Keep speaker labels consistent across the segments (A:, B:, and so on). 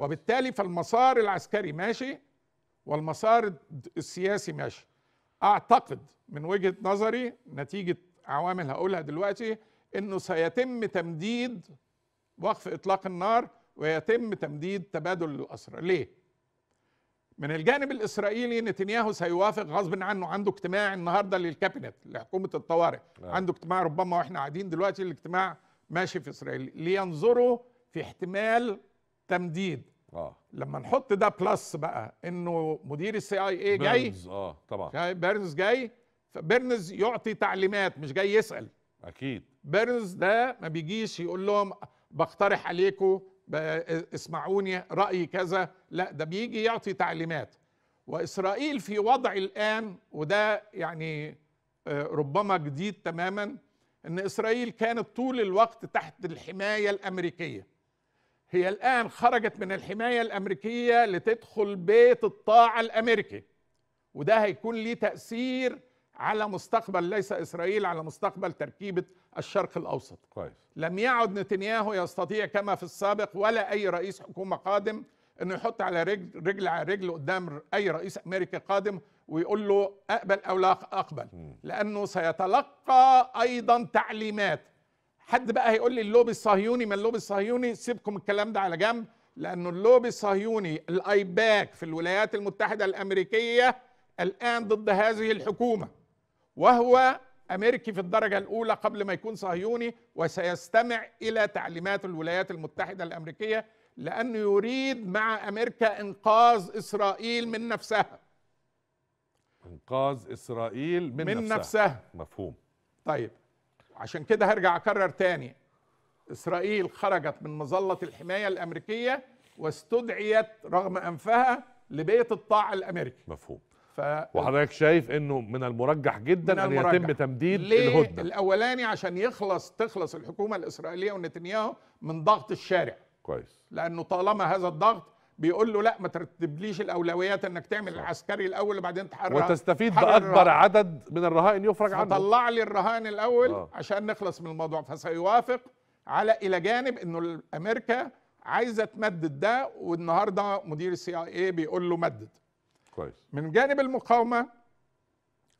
A: وبالتالي فالمسار العسكري ماشي والمسار السياسي ماشي اعتقد من وجهه نظري نتيجه عوامل هقولها دلوقتي انه سيتم تمديد وقف اطلاق النار ويتم تمديد تبادل الاسرى ليه من الجانب الاسرائيلي نتنياهو سيوافق غصب عنه عنده اجتماع النهارده للكابينت لحكومه الطوارئ لا. نعم. عنده اجتماع ربما واحنا قاعدين دلوقتي الاجتماع ماشي في اسرائيل لينظروا في احتمال تمديد اه لما نحط ده بلس بقى انه مدير السي اي اي جاي بيرنز اه طبعا جاي بيرنز جاي فبيرنز يعطي تعليمات مش جاي يسال اكيد بيرنز ده ما بيجيش يقول لهم بقترح عليكم اسمعوني رايي كذا لا ده بيجي يعطي تعليمات واسرائيل في وضع الان وده يعني آه، ربما جديد تماما ان اسرائيل كانت طول الوقت تحت الحمايه الامريكيه هي الآن خرجت من الحماية الأمريكية لتدخل بيت الطاعة الأمريكي وده هيكون ليه تأثير على مستقبل ليس إسرائيل على مستقبل تركيبة الشرق الأوسط كويس. لم يعد نتنياهو يستطيع كما في السابق ولا أي رئيس حكومة قادم أنه يحط على رجل, رجل على رجل قدام أي رئيس أمريكي قادم ويقول له أقبل أو لا أقبل م. لأنه سيتلقى أيضا تعليمات حد بقى هيقول لي اللوبي الصهيوني ما اللوبي الصهيوني سيبكم الكلام ده على جنب لانه اللوبي الصهيوني الايباك في الولايات المتحده الامريكيه الان ضد هذه الحكومه وهو امريكي في الدرجه الاولى قبل ما يكون صهيوني وسيستمع الى تعليمات الولايات المتحده الامريكيه لانه يريد مع امريكا انقاذ اسرائيل من نفسها
B: انقاذ اسرائيل من, من نفسها. نفسها مفهوم
A: طيب عشان كده هرجع اكرر تاني اسرائيل خرجت من مظله الحمايه الامريكيه واستدعيت رغم انفها لبيت الطاعة الامريكي مفهوم ف...
B: وحضرتك شايف انه من المرجح جدا من المرجح. ان يتم تمديد ليه الهدنه
A: الاولاني عشان يخلص تخلص الحكومه الاسرائيليه ونتنياهو من ضغط الشارع كويس لانه طالما هذا الضغط بيقول له لا ما ترتبليش الاولويات انك تعمل صح. العسكري الاول وبعدين تحرر وتستفيد باكبر الرهان.
B: عدد من الرهائن يفرج عنه طلع
A: لي الرهان الاول آه. عشان نخلص من الموضوع فسيوافق على الى جانب انه امريكا عايزه تمدد ده والنهارده مدير السي اي اي بيقول له مدد كويس من جانب المقاومه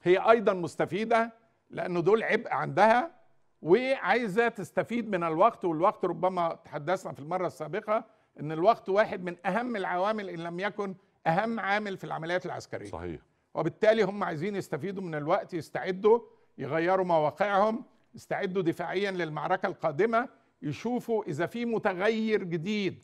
A: هي ايضا مستفيده لانه دول عبء عندها وعايزه تستفيد من الوقت والوقت ربما تحدثنا في المره السابقه ان الوقت واحد من اهم العوامل ان لم يكن اهم عامل في العمليات العسكريه صحيح وبالتالي هم عايزين يستفيدوا من الوقت يستعدوا يغيروا مواقعهم يستعدوا دفاعيا للمعركه القادمه يشوفوا اذا في متغير جديد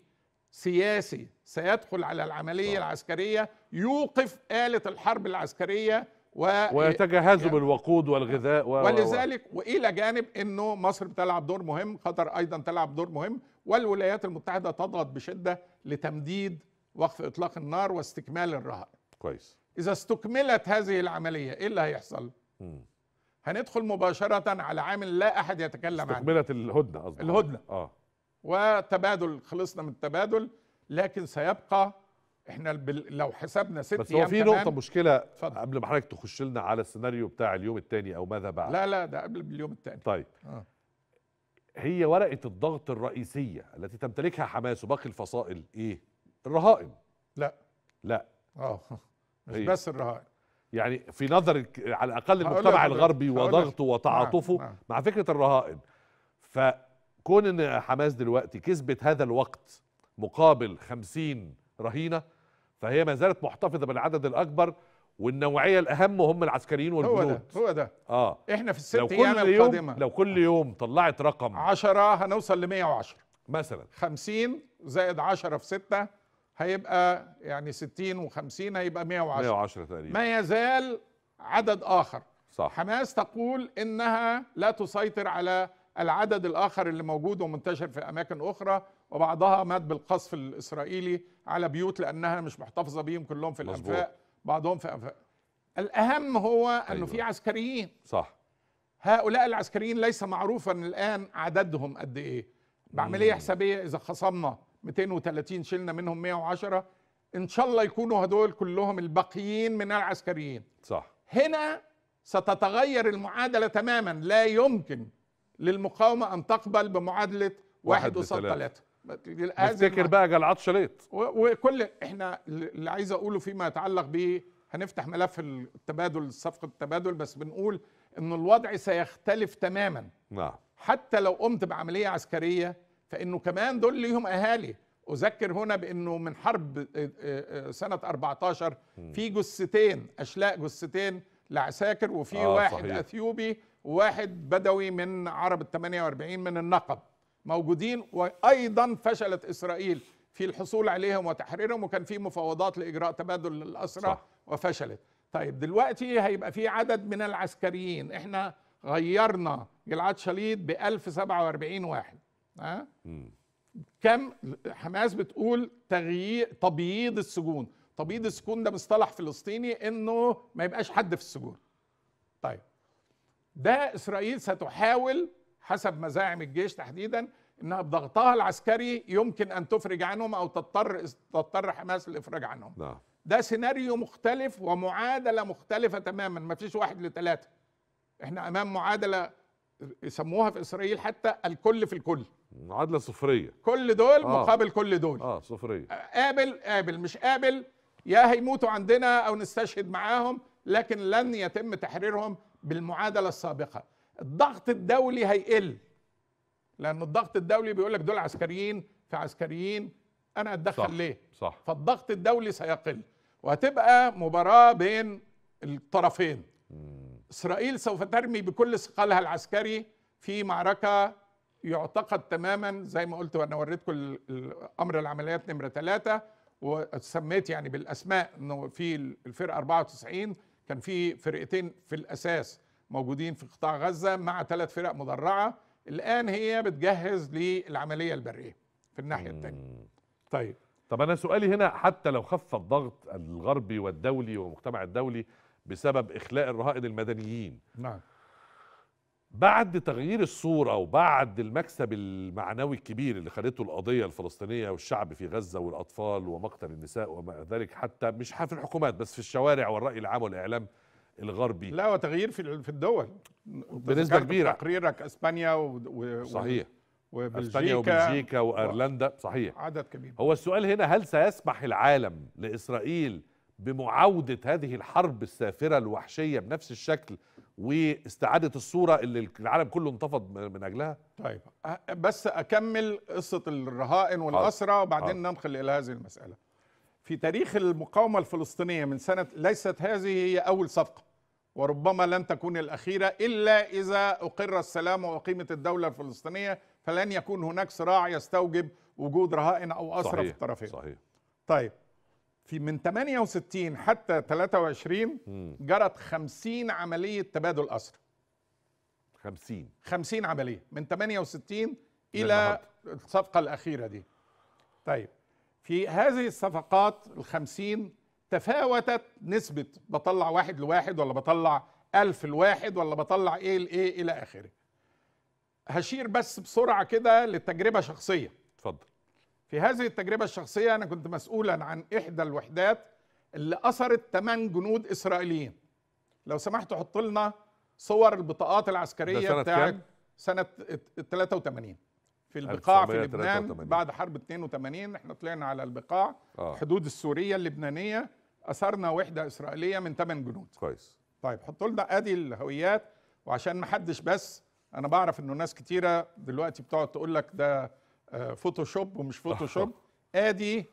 A: سياسي سيدخل على العمليه صح. العسكريه يوقف آلة الحرب العسكريه
B: و... ويتجهزوا يعني... بالوقود والغذاء و... ولذلك
A: والى جانب انه مصر بتلعب دور مهم قطر ايضا تلعب دور مهم والولايات المتحده تضغط بشده لتمديد وقف اطلاق النار واستكمال الرهائن كويس اذا استكملت هذه العمليه ايه اللي هيحصل م. هندخل مباشره على عامل لا احد يتكلم عنه استكملت
B: الهدنه قصدك الهدنه اه
A: وتبادل خلصنا من التبادل لكن سيبقى احنا لو حسبنا ست بس هو في نقطه
B: مشكله فضل. قبل ما حضرتك تخش لنا على السيناريو بتاع اليوم الثاني او ماذا بعد لا لا ده قبل اليوم الثاني طيب آه. هي ورقه الضغط الرئيسيه التي تمتلكها حماس وباقي الفصائل ايه الرهائن لا لا اه مش هي. بس الرهائن يعني في نظر على الاقل المجتمع الغربي وضغطه وتعاطفه مع, نعم، نعم. مع. مع فكره الرهائن فكون ان حماس دلوقتي كسبت هذا الوقت مقابل 50 رهينه فهي ما زالت محتفظه بالعدد الاكبر والنوعيه الاهم هم العسكريين والجنود هو ده هو ده اه احنا في الست لو كل ايام القادمه لو كل يوم طلعت رقم 10 هنوصل ل 110 مثلا 50 زائد 10 في 6
A: هيبقى يعني 60 و50 هيبقى 110 110 تقريبا ما يزال عدد اخر صح حماس تقول انها لا تسيطر على العدد الاخر اللي موجود ومنتشر في اماكن اخرى وبعضها مات بالقصف الاسرائيلي على بيوت لانها مش محتفظه بيهم كلهم في الانفاق مزبوط. بعضهم في انفاق الاهم هو انه أيوة. في عسكريين صح هؤلاء العسكريين ليس معروفا الان عددهم قد ايه بعمليه حسابيه اذا خصمنا 230 شلنا منهم 110 ان شاء الله يكونوا هدول كلهم الباقيين من العسكريين صح هنا ستتغير المعادله تماما لا يمكن للمقاومه ان تقبل بمعادله واحد قصاد ثلاثه نفتكر بقى
B: جلعاد شريط
A: وكل احنا اللي عايز اقوله فيما يتعلق به هنفتح ملف التبادل صفقه التبادل بس بنقول ان الوضع سيختلف تماما نعم حتى لو قمت بعمليه عسكريه فانه كمان دول ليهم اهالي اذكر هنا بانه من حرب آه، آه، آه، سنه 14 في جثتين اشلاء جثتين لعساكر وفي آه واحد صحيح. اثيوبي وواحد بدوي من عرب ال 48 من النقب موجودين وايضا فشلت اسرائيل في الحصول عليهم وتحريرهم وكان في مفاوضات لاجراء تبادل الاسرى وفشلت طيب دلوقتي هيبقى في عدد من العسكريين احنا غيرنا جلعاد شليد ب 1047 واحد ها كم حماس بتقول تغيير تبييض السجون تبييض السجون ده مصطلح فلسطيني انه ما يبقاش حد في السجون طيب ده اسرائيل ستحاول حسب مزاعم الجيش تحديدا انها بضغطها العسكري يمكن ان تفرج عنهم او تضطر تضطر حماس للافراج عنهم نعم. ده سيناريو مختلف ومعادله مختلفه تماما ما فيش واحد لثلاثه احنا امام معادله يسموها في اسرائيل حتى الكل في الكل
B: معادله صفريه
A: كل دول آه. مقابل
B: كل دول اه صفريه
A: آه، قابل قابل مش قابل يا هيموتوا عندنا او نستشهد معاهم لكن لن يتم تحريرهم بالمعادله السابقه الضغط الدولي هيقل لان الضغط الدولي بيقول لك دول عسكريين في عسكريين انا اتدخل صح ليه صح فالضغط الدولي سيقل وهتبقى مباراه بين الطرفين مم. اسرائيل سوف ترمي بكل ثقلها العسكري في معركه يعتقد تماما زي ما قلت وانا وريتكم امر العمليات نمره ثلاثه وسميت يعني بالاسماء انه في الفرقه 94 كان في فرقتين في الاساس موجودين في قطاع غزة مع ثلاث فرق مدرعة الآن هي بتجهز للعملية البرية في الناحية الثانية
B: طيب طب أنا سؤالي هنا حتى لو خف الضغط الغربي والدولي والمجتمع الدولي بسبب إخلاء الرهائن المدنيين نعم بعد تغيير الصورة وبعد المكسب المعنوي الكبير اللي خدته القضية الفلسطينية والشعب في غزة والأطفال ومقتل النساء وما ذلك حتى مش في الحكومات بس في الشوارع والرأي العام والإعلام الغربي لا وتغيير في في الدول بنسبه كبيره
A: تقريرك اسبانيا و... و... صحيح
B: وبلجيكا اسبانيا وبلجيكا وايرلندا صحيح عدد كبير هو السؤال هنا هل سيسمح العالم لاسرائيل بمعاوده هذه الحرب السافره الوحشيه بنفس الشكل واستعاده الصوره اللي العالم كله انتفض من اجلها طيب
A: بس اكمل قصه الرهائن والاسرى وبعدين ننقل الى هذه المساله في تاريخ المقاومة الفلسطينية من سنة ليست هذه هي أول صفقة وربما لن تكون الأخيرة إلا إذا أقر السلام وأقيمت الدولة الفلسطينية فلن يكون هناك صراع يستوجب وجود رهائن أو أسرى في الطرفين صحيح طيب في من 68 حتى 23 جرت 50 عملية تبادل أسرى 50 50 عملية من 68 إلى الصفقة الأخيرة دي طيب في هذه الصفقات الخمسين تفاوتت نسبة بطلع واحد لواحد ولا بطلع ألف لواحد ولا بطلع إيه لإيه إلى آخره هشير بس بسرعة كده للتجربة الشخصية اتفضل في هذه التجربة الشخصية أنا كنت مسؤولا عن إحدى الوحدات اللي أثرت 8 جنود إسرائيليين لو سمحت حط لنا صور البطاقات العسكريه بتاع سنه 83 في البقاع في لبنان بعد حرب 82 احنا طلعنا على البقاع آه. حدود السوريه اللبنانيه اثرنا وحده اسرائيليه من 8 جنود كويس طيب حطوا لنا ادي الهويات وعشان ما حدش بس انا بعرف انه ناس كتيره دلوقتي بتقعد تقول لك ده فوتوشوب آه، ومش فوتوشوب ادي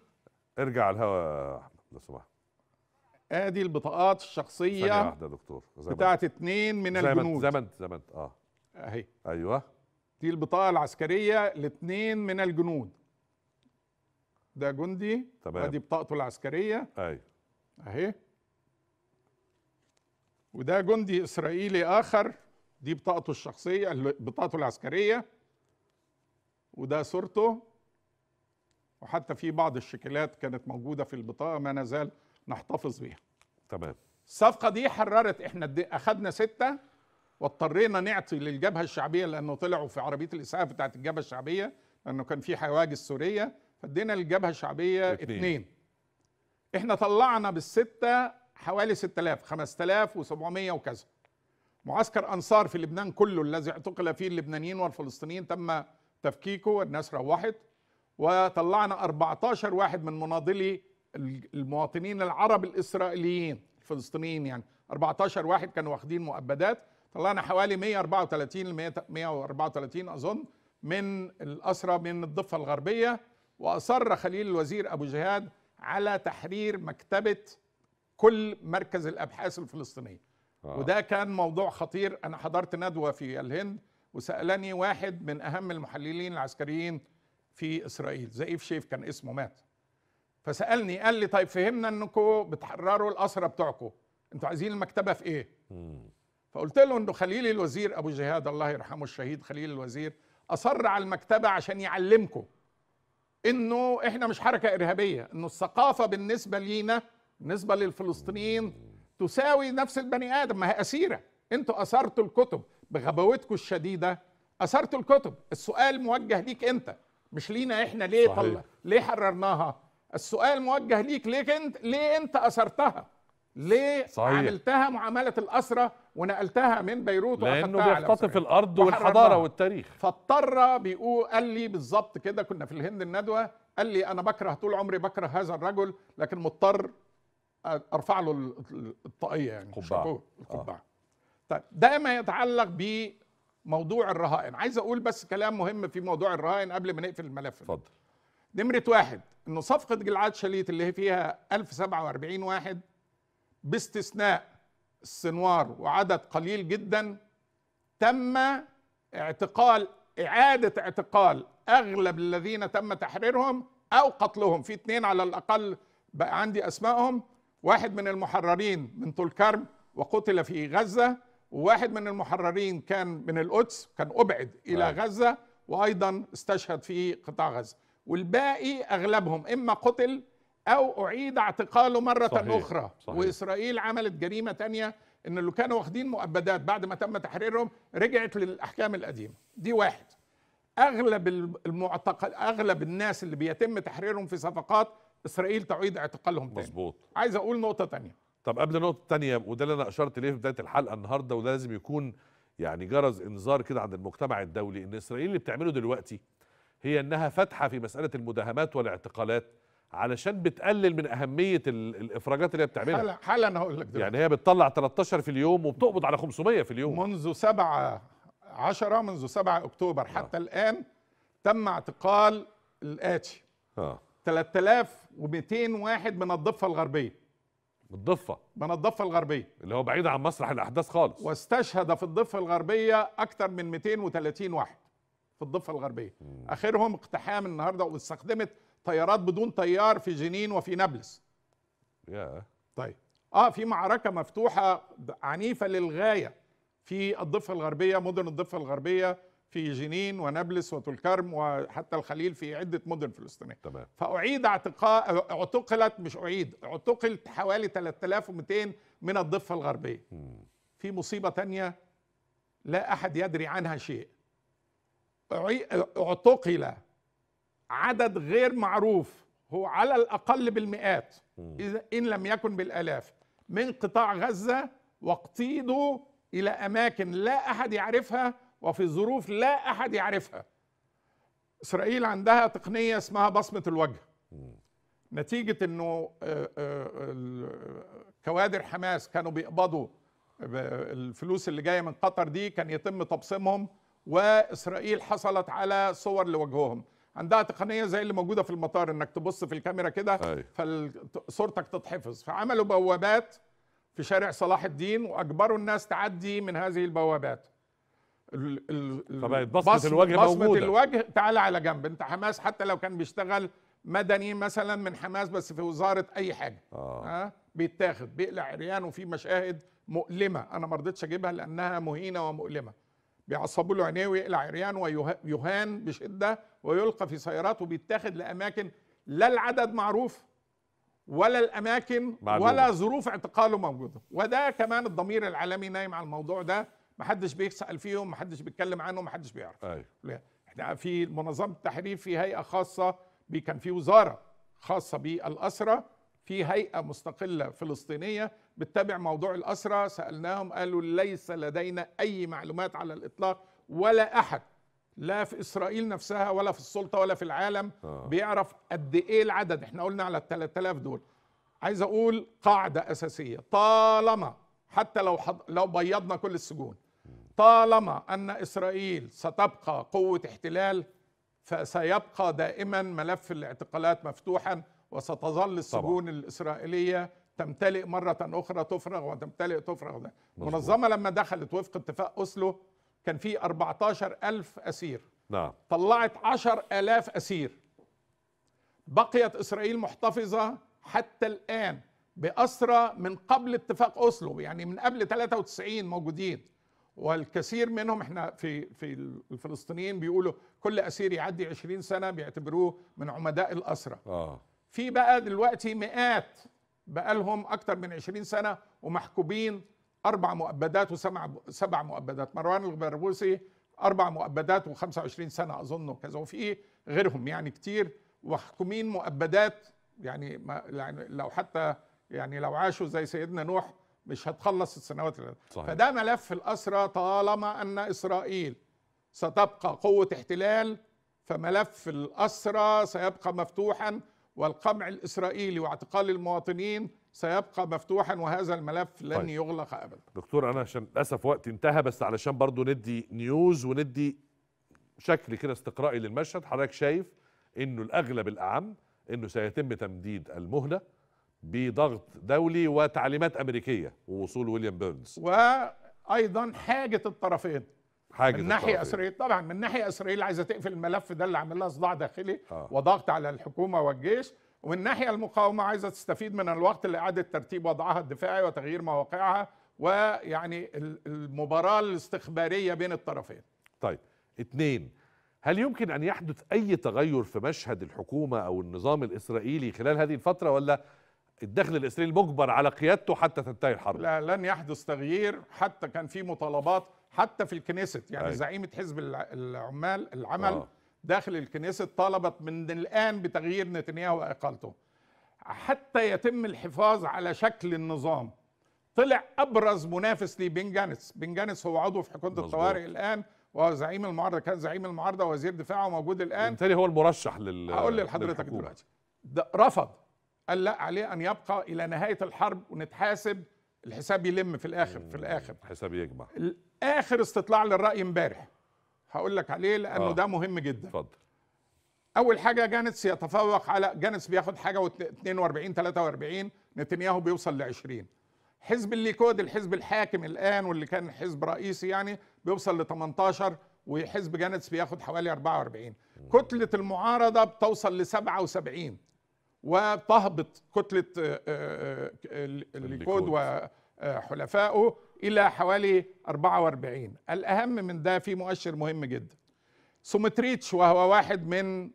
B: ارجع على الهوا يا احمد لو سمحت ادي البطاقات الشخصيه ثانيه واحده يا دكتور بتاعت اتنين من زي الجنود زمن زمن اه اهي ايوه دي
A: البطاقه العسكريه لاثنين من الجنود ده جندي تمام ودي بطاقته العسكريه ايوه اهي وده جندي اسرائيلي اخر دي بطاقته الشخصيه بطاقته العسكريه وده صورته وحتى في بعض الشكلات كانت موجوده في البطاقه ما نزال نحتفظ بها تمام الصفقه دي حررت احنا اخذنا سته واضطرينا نعطي للجبهه الشعبيه لانه طلعوا في عربيه الاسعاف بتاعت الجبهه الشعبيه لانه كان في حواجز سوريه فادينا للجبهه الشعبيه اثنين. اثنين احنا طلعنا بالسته حوالي 6000 5700 وكذا معسكر انصار في لبنان كله الذي اعتقل فيه اللبنانيين والفلسطينيين تم تفكيكه والناس روحت وطلعنا 14 واحد من مناضلي المواطنين العرب الاسرائيليين الفلسطينيين يعني 14 واحد كانوا واخدين مؤبدات طلعنا حوالي 134 ل 134 اظن من الاسرى من الضفه الغربيه واصر خليل الوزير ابو جهاد على تحرير مكتبه كل مركز الابحاث الفلسطينيه آه. وده كان موضوع خطير انا حضرت ندوه في الهند وسالني واحد من اهم المحللين العسكريين في اسرائيل زئيف شيف كان اسمه مات فسالني قال لي طيب فهمنا انكم بتحرروا الاسرى بتوعكم انتوا عايزين المكتبه في ايه مم. فقلت له انه خليل الوزير ابو جهاد الله يرحمه الشهيد خليل الوزير اصر على المكتبه عشان يعلمكم انه احنا مش حركه ارهابيه انه الثقافه بالنسبه لينا بالنسبه للفلسطينيين تساوي نفس البني ادم ما هي اسيره انتوا اثرتوا الكتب بغباوتكم الشديده اثرتوا الكتب السؤال موجه ليك انت مش لينا احنا ليه صحيح. طلع ليه حررناها السؤال موجه ليك ليك انت ليه انت اثرتها ليه صحيح. عملتها معامله الاسره ونقلتها من بيروت لانه بيختطف
B: الارض والحضاره والتاريخ
A: فاضطر بيقول قال لي بالظبط كده كنا في الهند الندوه قال لي انا بكره طول عمري بكره هذا الرجل لكن مضطر ارفع له الطاقيه يعني القبعه القبعه آه. طيب ده ما يتعلق بموضوع الرهائن عايز اقول بس كلام مهم في موضوع الرهائن قبل ما نقفل الملف اتفضل نمره واحد انه صفقه جلعاد شليت اللي هي فيها 1047 واحد باستثناء السنوار وعدد قليل جدا تم اعتقال إعادة اعتقال أغلب الذين تم تحريرهم أو قتلهم في اثنين على الأقل بقى عندي أسمائهم واحد من المحررين من طول كرم وقتل في غزة وواحد من المحررين كان من القدس كان أبعد إلى نعم. غزة وأيضا استشهد في قطاع غزة والباقي أغلبهم إما قتل او اعيد اعتقاله مره صحيح. اخرى صحيح. واسرائيل عملت جريمه ثانيه ان اللي كانوا واخدين مؤبدات بعد ما تم تحريرهم رجعت للاحكام القديمه دي واحد اغلب المعتقل اغلب الناس اللي بيتم تحريرهم في صفقات
B: اسرائيل تعيد اعتقالهم تاني مظبوط
A: عايز اقول نقطه تانية
B: طب قبل نقطه تانية وده اللي انا اشرت ليه في بدايه الحلقه النهارده وده لازم يكون يعني جرس انذار كده عند المجتمع الدولي ان اسرائيل اللي بتعمله دلوقتي هي انها فاتحه في مساله المداهمات والاعتقالات علشان بتقلل من اهميه الافراجات اللي هي بتعملها حالا
A: حالا انا هقول لك يعني
B: هي بتطلع 13 في اليوم وبتقبض على 500 في اليوم
A: منذ 7 10 منذ 7 اكتوبر آه. حتى آه. الان تم اعتقال الاتي اه 3200 واحد من الضفه الغربيه من الضفه من الضفه الغربيه اللي هو بعيد عن مسرح الاحداث خالص واستشهد في الضفه الغربيه اكثر من 230 واحد في الضفه الغربيه م. اخرهم اقتحام النهارده واستخدمت طيارات بدون طيار في جنين وفي نابلس yeah. طيب اه في معركه مفتوحه عنيفه للغايه في الضفه الغربيه مدن الضفه الغربيه في جنين ونابلس وتلكرم وحتى الخليل في عده مدن فلسطينيه تمام فاعيد اعتقاء اعتقلت مش اعيد اعتقلت حوالي 3200 من الضفه الغربيه م. في مصيبه تانية لا احد يدري عنها شيء اعتقل عدد غير معروف هو على الأقل بالمئات إذا إن لم يكن بالآلاف من قطاع غزة واقتيدوا إلى أماكن لا أحد يعرفها وفي ظروف لا أحد يعرفها إسرائيل عندها تقنية اسمها بصمة الوجه نتيجة أنه آه، آه، كوادر حماس كانوا بيقبضوا الفلوس اللي جاية من قطر دي كان يتم تبصمهم وإسرائيل حصلت على صور لوجههم عندها تقنيه زي اللي موجوده في المطار انك تبص في الكاميرا كده أيوه. فصورتك تتحفظ فعملوا بوابات في شارع صلاح الدين واجبروا الناس تعدي من هذه البوابات فبقت بصمه الوجه بصمة موجوده الوجه تعالى على جنب انت حماس حتى لو كان بيشتغل مدني مثلا من حماس بس في وزاره اي حاجه آه. ها بيتاخد بيقلع عريان وفي مشاهد مؤلمه انا ما رضيتش اجيبها لانها مهينه ومؤلمه بيعصبوا له عينيه ويقلع عريان ويهان بشده ويلقى في سيارات وبيتاخد لاماكن لا العدد معروف ولا الاماكن معلومة. ولا ظروف اعتقاله موجوده وده كمان الضمير العالمي نايم على الموضوع ده ما حدش بيسال فيهم ما حدش بيتكلم عنهم ما حدش بيعرف أيوه. احنا في منظمه التحرير في هيئه خاصه بي كان في وزاره خاصه بالاسرى في هيئه مستقله فلسطينيه بتتابع موضوع الاسرى سالناهم قالوا ليس لدينا اي معلومات على الاطلاق ولا احد لا في اسرائيل نفسها ولا في السلطه ولا في العالم آه. بيعرف قد ايه العدد احنا قلنا على ال 3000 دول عايز اقول قاعده اساسيه طالما حتى لو حض... لو بيضنا كل السجون طالما ان اسرائيل ستبقى قوه احتلال فسيبقى دائما ملف الاعتقالات مفتوحا وستظل السجون طبعا. الاسرائيليه تمتلئ مره اخرى تفرغ وتمتلئ تفرغ المنظمه لما دخلت وفق اتفاق اسلو كان في 14000 اسير نعم طلعت 10000 اسير بقيت اسرائيل محتفظه حتى الان باسرى من قبل اتفاق اوسلو يعني من قبل 93 موجودين والكثير منهم احنا في في الفلسطينيين بيقولوا كل اسير يعدي 20 سنه بيعتبروه من عمداء الاسرى اه في بقى دلوقتي مئات بقى لهم اكتر من 20 سنه ومحكوبين اربع مؤبدات وسبع سبع مؤبدات مروان الغبربوسي اربع مؤبدات و25 سنه اظن وكذا وفي غيرهم يعني كتير ومحكومين مؤبدات يعني ما يعني لو حتى يعني لو عاشوا زي سيدنا نوح مش هتخلص السنوات اللي صحيح. فده ملف الأسرة طالما أن إسرائيل ستبقى قوة احتلال فملف الأسرة سيبقى مفتوحا والقمع الإسرائيلي واعتقال المواطنين سيبقى مفتوحا وهذا الملف لن طيب. يغلق ابدا
B: دكتور انا عشان للاسف وقت انتهى بس علشان برضو ندي نيوز وندي شكل كده استقرائي للمشهد حضرتك شايف انه الاغلب الاعم انه سيتم تمديد المهله بضغط دولي وتعليمات امريكيه ووصول ويليام بيرنز
A: وايضا حاجه الطرفين
B: حاجة من ناحية إسرائيل
A: طبعا من ناحية إسرائيل عايزة تقفل الملف ده اللي عامل لها صداع داخلي آه. وضغط على الحكومة والجيش والناحيه المقاومه عايزه تستفيد من الوقت لاعاده ترتيب وضعها الدفاعي وتغيير مواقعها ويعني المباراه الاستخباريه بين الطرفين.
B: طيب اثنين هل يمكن ان يحدث اي تغير في مشهد الحكومه او النظام الاسرائيلي خلال هذه الفتره ولا الدخل الاسرائيلي مجبر على قيادته حتى تنتهي الحرب؟ لا لن يحدث تغيير حتى كان في مطالبات حتى في الكنيست يعني أي.
A: زعيمه حزب العمال العمل آه. داخل الكنيسة طالبت من الآن بتغيير نتنياهو وإقالته حتى يتم الحفاظ على شكل النظام طلع أبرز منافس لي بن جانس بن جانس هو عضو في حكومة الطوارئ الآن وهو زعيم المعارضة كان زعيم المعارضة وزير دفاع وموجود الآن
B: بالتالي هو المرشح لل هقول لحضرتك دلوقتي
A: رفض قال لا عليه أن يبقى إلى نهاية الحرب ونتحاسب الحساب يلم في الآخر في
B: الآخر الحساب يجمع
A: آخر استطلاع للرأي امبارح هقول لك عليه لانه آه. ده مهم جدا اتفضل اول حاجه جانس يتفوق على جانس بياخد حاجه و 42 43 نتنياهو بيوصل ل 20 حزب الليكود الحزب الحاكم الان واللي كان حزب رئيسي يعني بيوصل ل 18 وحزب جانتس بياخد حوالي 44 كتله المعارضه بتوصل ل 77 وتهبط كتله آه، آه، آه، الليكود وحلفائه إلى حوالي 44 الأهم من ده في مؤشر مهم جدا سومتريتش وهو واحد من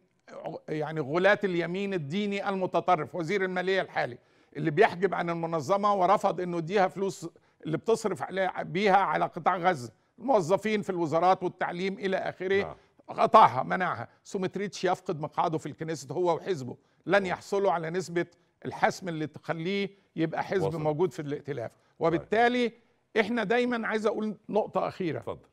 A: يعني غلاة اليمين الديني المتطرف وزير المالية الحالي اللي بيحجب عن المنظمة ورفض أنه يديها فلوس اللي بتصرف عليها بيها على قطاع غزة الموظفين في الوزارات والتعليم إلى آخره قطعها نعم. منعها سومتريتش يفقد مقعده في الكنيسة هو وحزبه لن نعم. يحصلوا على نسبة الحسم اللي تخليه يبقى حزب وصل. موجود في الائتلاف طيب. وبالتالي احنا دايما عايز اقول نقطه اخيره اتفضل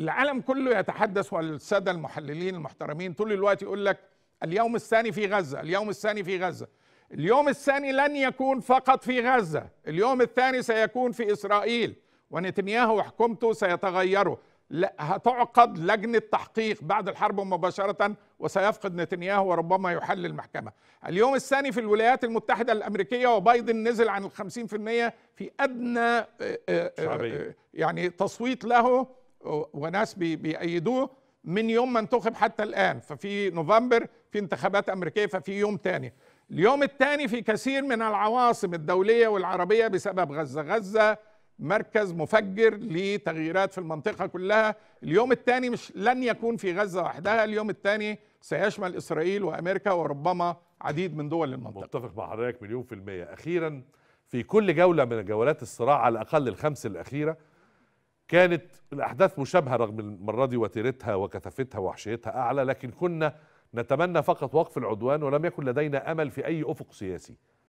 A: العالم كله يتحدث والساده المحللين المحترمين طول الوقت يقول لك اليوم الثاني في غزه اليوم الثاني في غزه اليوم الثاني لن يكون فقط في غزه اليوم الثاني سيكون في اسرائيل ونتنياهو وحكومته سيتغيروا هتعقد لجنة تحقيق بعد الحرب مباشرة وسيفقد نتنياهو وربما يحل المحكمة اليوم الثاني في الولايات المتحدة الأمريكية وبايدن نزل عن الخمسين في المية في أدنى آه، آه، آه، يعني تصويت له وناس بيأيدوه من يوم ما انتخب حتى الآن ففي نوفمبر في انتخابات أمريكية ففي يوم تاني اليوم الثاني في كثير من العواصم الدولية والعربية بسبب غزة غزة مركز مفجر لتغييرات في المنطقة كلها اليوم الثاني مش لن يكون في غزة وحدها اليوم الثاني سيشمل إسرائيل وأمريكا وربما عديد من دول
B: المنطقة متفق مع حضرتك مليون في المية أخيرا في كل جولة من جولات الصراع على الأقل الخمس الأخيرة كانت الأحداث مشابهة رغم المرة دي وتيرتها وكثافتها ووحشيتها أعلى لكن كنا نتمنى فقط وقف العدوان ولم يكن لدينا أمل في أي أفق سياسي